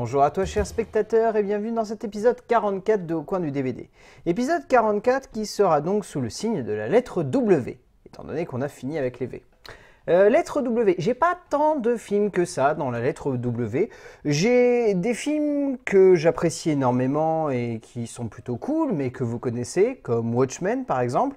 Bonjour à toi cher spectateurs et bienvenue dans cet épisode 44 de Au coin du DVD. Épisode 44 qui sera donc sous le signe de la lettre W, étant donné qu'on a fini avec les V. Euh, lettre W. J'ai pas tant de films que ça dans la lettre W. J'ai des films que j'apprécie énormément et qui sont plutôt cool, mais que vous connaissez, comme Watchmen par exemple,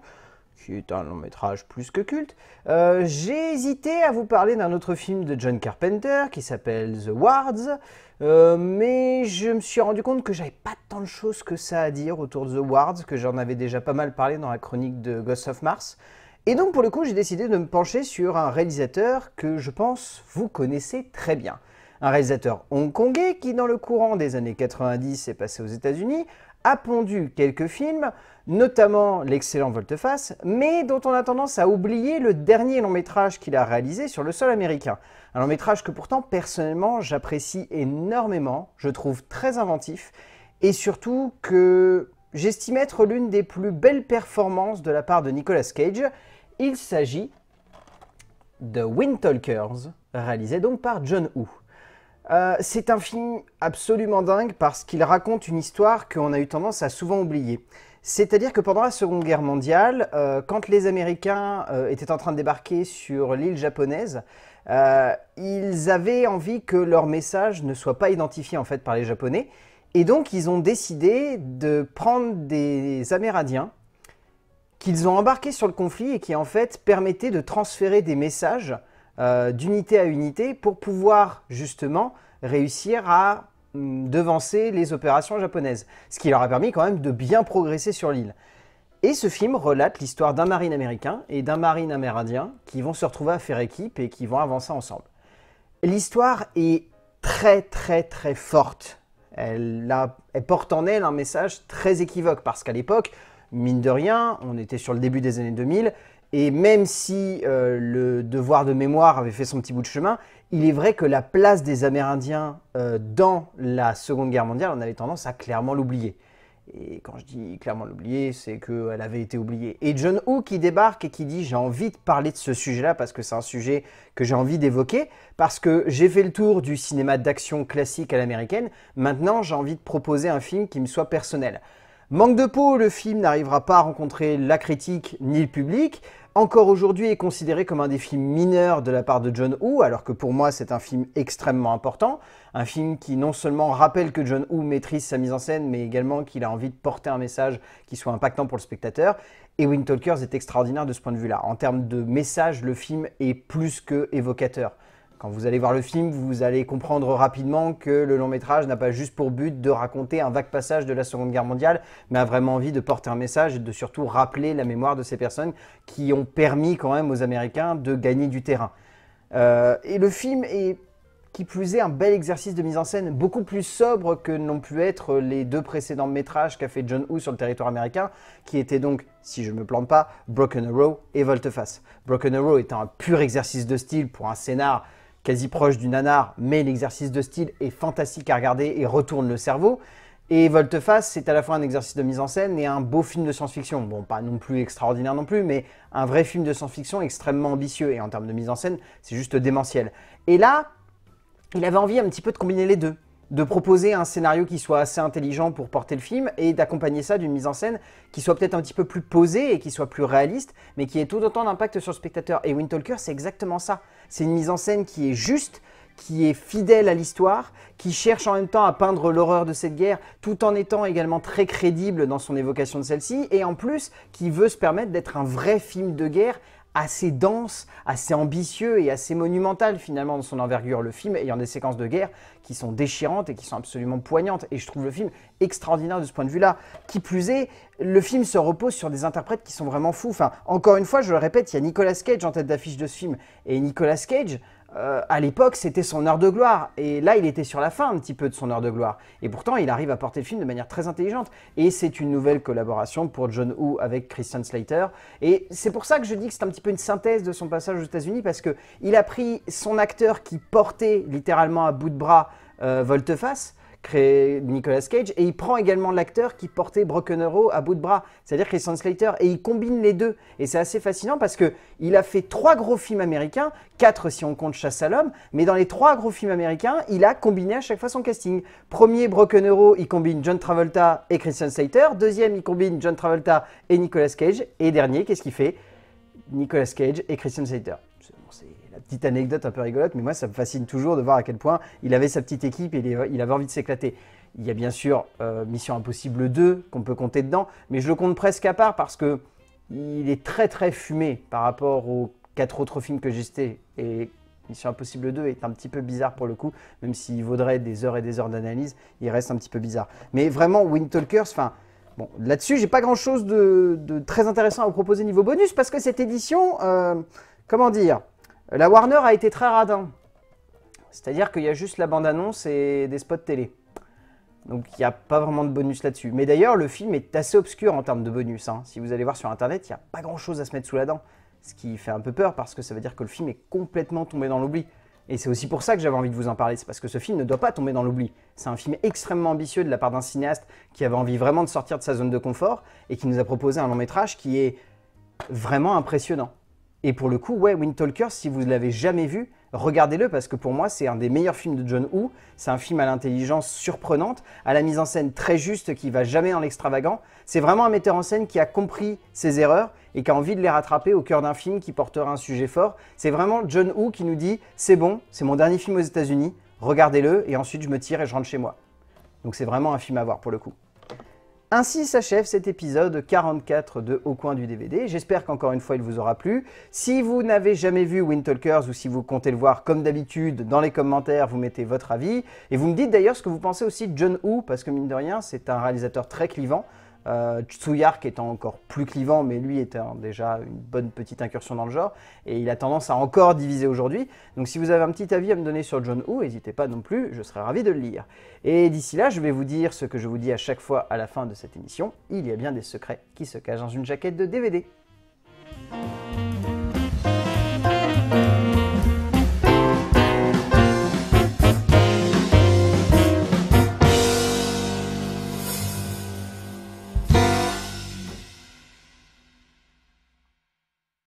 qui est un long métrage plus que culte, euh, j'ai hésité à vous parler d'un autre film de John Carpenter qui s'appelle The Wards, euh, mais je me suis rendu compte que j'avais pas tant de choses que ça à dire autour de The Wards, que j'en avais déjà pas mal parlé dans la chronique de Ghost of Mars. Et donc pour le coup, j'ai décidé de me pencher sur un réalisateur que je pense vous connaissez très bien. Un réalisateur hongkongais qui, dans le courant des années 90, est passé aux États-Unis, a pondu quelques films, notamment l'excellent Volteface, mais dont on a tendance à oublier le dernier long métrage qu'il a réalisé sur le sol américain. Un long métrage que pourtant personnellement j'apprécie énormément, je trouve très inventif, et surtout que j'estime être l'une des plus belles performances de la part de Nicolas Cage. Il s'agit de Wind Talkers, réalisé donc par John Woo. Euh, c'est un film absolument dingue parce qu'il raconte une histoire qu'on a eu tendance à souvent oublier. C'est-à-dire que pendant la Seconde Guerre mondiale, euh, quand les Américains euh, étaient en train de débarquer sur l'île japonaise, ils avaient envie que leur message ne soit pas identifié en fait par les Japonais. Et donc ils ont décidé de prendre des Amérindiens qu'ils ont embarqués sur le conflit et qui en fait permettaient de transférer des messages euh, d'unité à unité pour pouvoir justement réussir à hum, devancer les opérations japonaises, ce qui leur a permis quand même de bien progresser sur l'île. Et ce film relate l'histoire d'un marine américain et d'un marine amérindien qui vont se retrouver à faire équipe et qui vont avancer ensemble. L'histoire est très très très forte. elle, porte en elle un message très équivoque parce qu'à l'époque, mine de rien, on était sur le début des années 2000, et même si euh, le devoir de mémoire avait fait son petit bout de chemin, il est vrai que la place des Amérindiens euh, dans la Seconde Guerre mondiale, on avait tendance à clairement l'oublier. Et quand je dis clairement l'oublier, c'est qu'elle avait été oubliée. Et John Woo qui débarque et qui dit j'ai envie de parler de ce sujet-là parce que c'est un sujet que j'ai envie d'évoquer, parce que j'ai fait le tour du cinéma d'action classique à l'américaine, maintenant j'ai envie de proposer un film qui me soit personnel. Manque de peau, le film n'arrivera pas à rencontrer la critique ni le public. Encore aujourd'hui est considéré comme un des films mineurs de la part de John Woo, alors que pour moi c'est un film extrêmement important. Un film qui non seulement rappelle que John Woo maîtrise sa mise en scène, mais également qu'il a envie de porter un message qui soit impactant pour le spectateur. Et Wind Talkers est extraordinaire de ce point de vue-là. En termes de message, le film est plus que évocateur. Quand vous allez voir le film, vous allez comprendre rapidement que le long métrage n'a pas juste pour but de raconter un vague passage de la Seconde Guerre mondiale, mais a vraiment envie de porter un message et de surtout rappeler la mémoire de ces personnes qui ont permis quand même aux Américains de gagner du terrain. Euh, et le film est qui plus est un bel exercice de mise en scène, beaucoup plus sobre que n'ont pu être les deux précédents métrages qu'a fait John Woo sur le territoire américain, qui étaient donc, si je ne me plante pas, Broken Arrow et Volteface. Broken Arrow étant un pur exercice de style pour un scénar quasi proche du nanar, mais l'exercice de style est fantastique à regarder et retourne le cerveau. Et Volteface, c'est à la fois un exercice de mise en scène et un beau film de science-fiction. Bon, pas non plus extraordinaire non plus, mais un vrai film de science-fiction extrêmement ambitieux. Et en termes de mise en scène, c'est juste démentiel. Et là, il avait envie un petit peu de combiner les deux de proposer un scénario qui soit assez intelligent pour porter le film et d'accompagner ça d'une mise en scène qui soit peut-être un petit peu plus posée et qui soit plus réaliste, mais qui ait tout autant d'impact sur le spectateur. Et Windtalker, c'est exactement ça. C'est une mise en scène qui est juste, qui est fidèle à l'histoire, qui cherche en même temps à peindre l'horreur de cette guerre, tout en étant également très crédible dans son évocation de celle-ci, et en plus qui veut se permettre d'être un vrai film de guerre assez dense, assez ambitieux et assez monumental finalement dans son envergure, le film ayant des séquences de guerre qui sont déchirantes et qui sont absolument poignantes. Et je trouve le film extraordinaire de ce point de vue-là. Qui plus est, le film se repose sur des interprètes qui sont vraiment fous. Enfin, encore une fois, je le répète, il y a Nicolas Cage en tête d'affiche de ce film. Et Nicolas Cage, euh, à l'époque, c'était son heure de gloire. Et là, il était sur la fin un petit peu de son heure de gloire. Et pourtant, il arrive à porter le film de manière très intelligente. Et c'est une nouvelle collaboration pour John Woo avec Christian Slater. Et c'est pour ça que je dis que c'est un petit peu une synthèse de son passage aux États-Unis, parce qu'il a pris son acteur qui portait littéralement à bout de bras euh, Volteface créé Nicolas Cage. Et il prend également l'acteur qui portait Broken Arrow à bout de bras, c'est-à-dire Christian Slater. Et il combine les deux. Et c'est assez fascinant parce que il a fait trois gros films américains, quatre si on compte Chasse à l'homme. Mais dans les trois gros films américains, il a combiné à chaque fois son casting. Premier Broken Arrow, il combine John Travolta et Christian Slater. Deuxième, il combine John Travolta et Nicolas Cage. Et dernier, qu'est-ce qu'il fait Nicolas Cage et Christian Slater. C'est la petite anecdote un peu rigolote, mais moi ça me fascine toujours de voir à quel point il avait sa petite équipe et il avait envie de s'éclater. Il y a bien sûr euh, Mission Impossible 2 qu'on peut compter dedans, mais je le compte presque à part parce que il est très très fumé par rapport aux quatre autres films que j'ai cités. Et Mission Impossible 2 est un petit peu bizarre pour le coup, même s'il vaudrait des heures et des heures d'analyse, il reste un petit peu bizarre. Mais vraiment, Wind Talkers, enfin Bon, là-dessus, j'ai pas grand-chose de, très intéressant à vous proposer niveau bonus, parce que cette édition, euh, comment dire, la Warner a été très radin. C'est-à-dire qu'il y a juste la bande-annonce et des spots télé. Donc il n'y a pas vraiment de bonus là-dessus. Mais d'ailleurs, le film est assez obscur en termes de bonus. Hein. Si vous allez voir sur Internet, il n'y a pas grand-chose à se mettre sous la dent. Ce qui fait un peu peur, parce que ça veut dire que le film est complètement tombé dans l'oubli. Et c'est aussi pour ça que j'avais envie de vous en parler, c'est parce que ce film ne doit pas tomber dans l'oubli. C'est un film extrêmement ambitieux de la part d'un cinéaste qui avait envie vraiment de sortir de sa zone de confort et qui nous a proposé un long métrage qui est vraiment impressionnant. Et pour le coup, ouais, Wind talkers si vous ne l'avez jamais vu, regardez-le parce que pour moi, c'est un des meilleurs films de John Woo. C'est un film à l'intelligence surprenante, à la mise en scène très juste qui va jamais dans l'extravagant. C'est vraiment un metteur en scène qui a compris ses erreurs et qui a envie de les rattraper au cœur d'un film qui portera un sujet fort. C'est vraiment John Woo qui nous dit c'est bon, c'est mon dernier film aux États-Unis, regardez-le et ensuite je me tire et je rentre chez moi. Donc c'est vraiment un film à voir pour le coup. Ainsi s'achève cet épisode 44 de Au coin du DVD. J'espère qu'encore une fois il vous aura plu. Si vous n'avez jamais vu Windtalkers ou si vous comptez le voir comme d'habitude, dans les commentaires vous mettez votre avis. Et vous me dites d'ailleurs ce que vous pensez aussi de John Woo, parce que mine de rien c'est un réalisateur très clivant. Euh, Tsuyark étant encore plus clivant, mais lui étant déjà une bonne petite incursion dans le genre, et il a tendance à encore diviser aujourd'hui. Donc si vous avez un petit avis à me donner sur John Woo, n'hésitez pas non plus, je serai ravi de le lire. Et d'ici là, je vais vous dire ce que je vous dis à chaque fois à la fin de cette émission, il y a bien des secrets qui se cachent dans une jaquette de DVD.